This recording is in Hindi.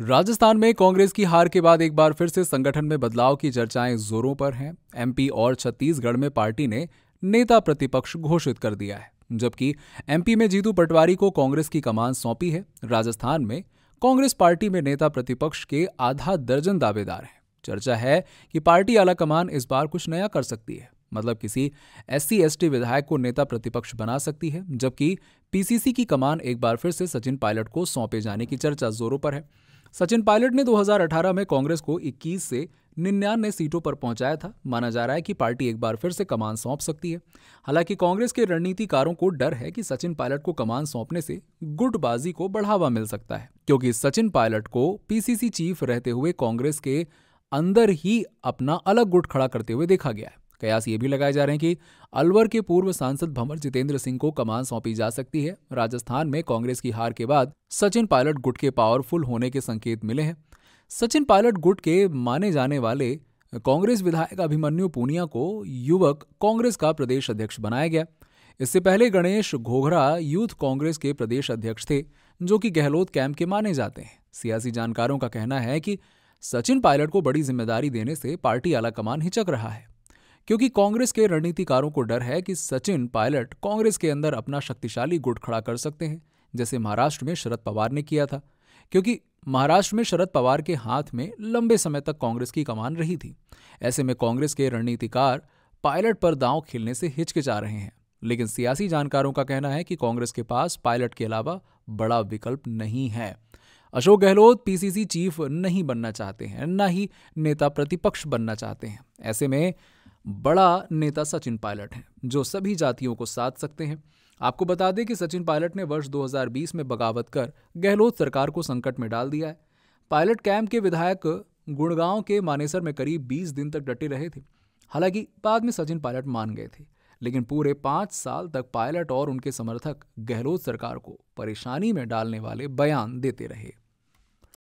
राजस्थान में कांग्रेस की हार के बाद एक बार फिर से संगठन में बदलाव की चर्चाएं जोरों पर हैं एमपी और छत्तीसगढ़ में पार्टी ने नेता प्रतिपक्ष घोषित कर दिया है जबकि एमपी में जीतू पटवारी को कांग्रेस की कमान सौंपी है राजस्थान में कांग्रेस पार्टी में नेता प्रतिपक्ष के आधा दर्जन दावेदार हैं चर्चा है कि पार्टी आला कमान इस बार कुछ नया कर सकती है मतलब किसी एस सी विधायक को नेता प्रतिपक्ष बना सकती है जबकि पीसीसी की कमान एक बार फिर से सचिन पायलट को सौंपे जाने की चर्चा जोरों पर है सचिन पायलट ने 2018 में कांग्रेस को 21 से निन्यानवे सीटों पर पहुंचाया था माना जा रहा है कि पार्टी एक बार फिर से कमान सौंप सकती है हालांकि कांग्रेस के रणनीतिकारों को डर है कि सचिन पायलट को कमान सौंपने से गुटबाजी को बढ़ावा मिल सकता है क्योंकि सचिन पायलट को पीसीसी चीफ रहते हुए कांग्रेस के अंदर ही अपना अलग गुट खड़ा करते हुए देखा गया है कयास ये भी लगाए जा रहे हैं कि अलवर के पूर्व सांसद भंवर जितेंद्र सिंह को कमान सौंपी जा सकती है राजस्थान में कांग्रेस की हार के बाद सचिन पायलट गुट के पावरफुल होने के संकेत मिले हैं सचिन पायलट गुट के माने जाने वाले कांग्रेस विधायक अभिमन्यु पूनिया को युवक कांग्रेस का प्रदेश अध्यक्ष बनाया गया इससे पहले गणेश घोघरा यूथ कांग्रेस के प्रदेश अध्यक्ष थे जो कि गहलोत कैंप के माने जाते हैं सियासी जानकारों का कहना है कि सचिन पायलट को बड़ी जिम्मेदारी देने से पार्टी आला कमान हिचक रहा है क्योंकि कांग्रेस के रणनीतिकारों को डर है कि सचिन पायलट कांग्रेस के अंदर अपना शक्तिशाली गुट खड़ा कर सकते हैं जैसे महाराष्ट्र में शरद पवार ने किया था क्योंकि महाराष्ट्र में शरद पवार के हाथ में लंबे समय तक कांग्रेस की कमान रही थी ऐसे में कांग्रेस के रणनीतिकार पायलट पर दांव खेलने से हिचकिचा रहे हैं लेकिन सियासी जानकारों का कहना है कि कांग्रेस के पास पायलट के अलावा बड़ा विकल्प नहीं है अशोक गहलोत पीसीसी चीफ नहीं बनना चाहते हैं न ही नेता प्रतिपक्ष बनना चाहते हैं ऐसे में बड़ा नेता सचिन पायलट हैं जो सभी जातियों को साध सकते हैं आपको बता दें कि सचिन पायलट ने वर्ष 2020 में बगावत कर गहलोत सरकार को संकट में डाल दिया है पायलट कैंप के विधायक गुड़गांव के मानेसर में करीब 20 दिन तक डटे रहे थे हालांकि बाद में सचिन पायलट मान गए थे लेकिन पूरे पाँच साल तक पायलट और उनके समर्थक गहलोत सरकार को परेशानी में डालने वाले बयान देते रहे